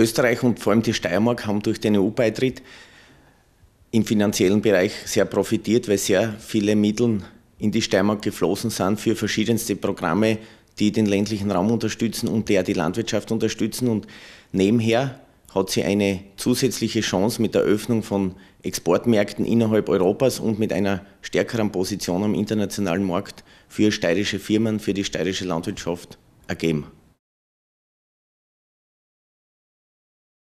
Österreich und vor allem die Steiermark haben durch den EU-Beitritt im finanziellen Bereich sehr profitiert, weil sehr viele Mittel in die Steiermark geflossen sind für verschiedenste Programme, die den ländlichen Raum unterstützen und der die Landwirtschaft unterstützen. Und nebenher hat sie eine zusätzliche Chance mit der Öffnung von Exportmärkten innerhalb Europas und mit einer stärkeren Position am internationalen Markt für steirische Firmen, für die steirische Landwirtschaft ergeben.